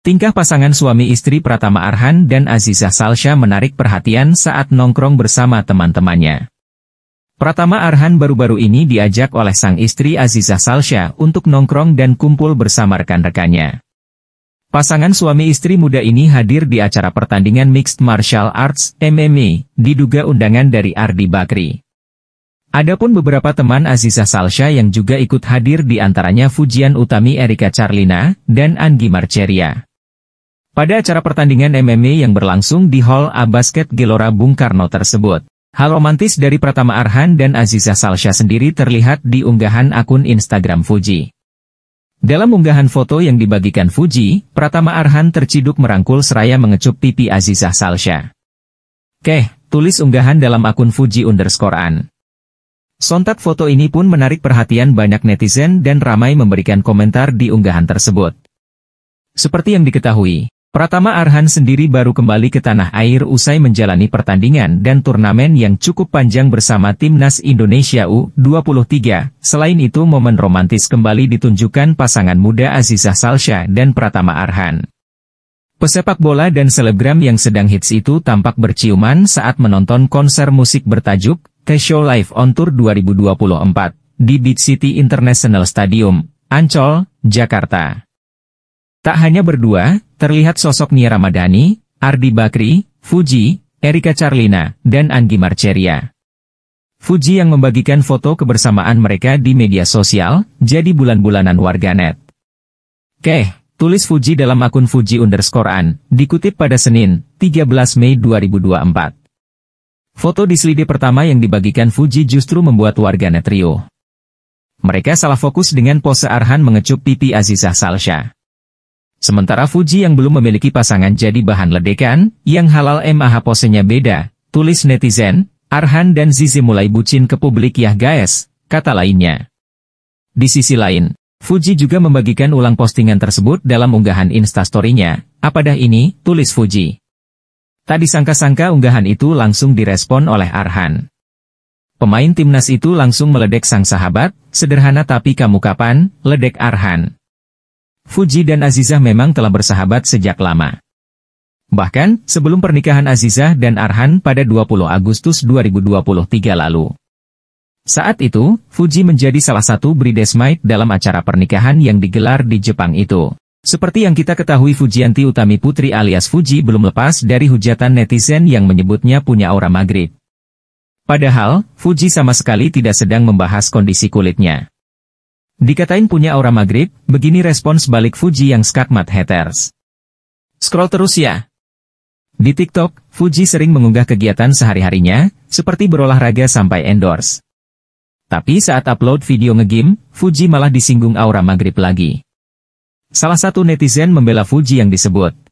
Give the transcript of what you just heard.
Tingkah pasangan suami istri Pratama Arhan dan Azizah Salsha menarik perhatian saat nongkrong bersama teman-temannya. Pratama Arhan baru-baru ini diajak oleh sang istri Azizah Salsha untuk nongkrong dan kumpul bersama rekan-rekannya. Pasangan suami istri muda ini hadir di acara pertandingan Mixed Martial Arts MMA, diduga undangan dari Ardi Bakri. Adapun beberapa teman Azizah Salsha yang juga ikut hadir di antaranya Fujian Utami Erika Charlina, dan Anggi Marceria. Pada acara pertandingan MMA yang berlangsung di Hall A Basket Gelora Bung Karno tersebut, hal romantis dari Pratama Arhan dan Aziza Salsha sendiri terlihat di unggahan akun Instagram Fuji. Dalam unggahan foto yang dibagikan Fuji, Pratama Arhan terciduk merangkul seraya mengecup pipi Aziza Salsha. Keh, tulis unggahan dalam akun Fuji underscore an. Sontak foto ini pun menarik perhatian banyak netizen dan ramai memberikan komentar di unggahan tersebut. Seperti yang diketahui, Pratama Arhan sendiri baru kembali ke tanah air usai menjalani pertandingan dan turnamen yang cukup panjang bersama Timnas Indonesia U23. Selain itu momen romantis kembali ditunjukkan pasangan muda Azizah Salsha dan Pratama Arhan. Pesepak bola dan selebgram yang sedang hits itu tampak berciuman saat menonton konser musik bertajuk The Show Live on Tour 2024 di Beat City International Stadium, Ancol, Jakarta. Tak hanya berdua, terlihat sosok Nia Ramadhani, Ardi Bakri, Fuji, Erika Charlina, dan Anggi Marceria. Fuji yang membagikan foto kebersamaan mereka di media sosial, jadi bulan-bulanan warganet. Keh, tulis Fuji dalam akun Fuji underscore an, dikutip pada Senin, 13 Mei 2024. Foto di slide pertama yang dibagikan Fuji justru membuat warganet Rio. Mereka salah fokus dengan pose Arhan mengecup pipi Azizah Salsha. Sementara Fuji yang belum memiliki pasangan jadi bahan ledekan, yang halal MAH posenya beda, tulis netizen, Arhan dan Zizi mulai bucin ke publik ya guys, kata lainnya. Di sisi lain, Fuji juga membagikan ulang postingan tersebut dalam unggahan instastorynya, apadah ini, tulis Fuji. Tak disangka-sangka unggahan itu langsung direspon oleh Arhan. Pemain timnas itu langsung meledek sang sahabat, sederhana tapi kamu kapan, ledek Arhan. Fuji dan Azizah memang telah bersahabat sejak lama. Bahkan, sebelum pernikahan Azizah dan Arhan pada 20 Agustus 2023 lalu. Saat itu, Fuji menjadi salah satu bridesmaid dalam acara pernikahan yang digelar di Jepang itu. Seperti yang kita ketahui Fujianti Utami Putri alias Fuji belum lepas dari hujatan netizen yang menyebutnya punya aura maghrib. Padahal, Fuji sama sekali tidak sedang membahas kondisi kulitnya. Dikatain punya aura maghrib, begini respons balik Fuji yang skakmat haters. Scroll terus ya. Di TikTok, Fuji sering mengunggah kegiatan sehari-harinya, seperti berolahraga sampai endorse. Tapi saat upload video ngegame, Fuji malah disinggung aura maghrib lagi. Salah satu netizen membela Fuji yang disebut,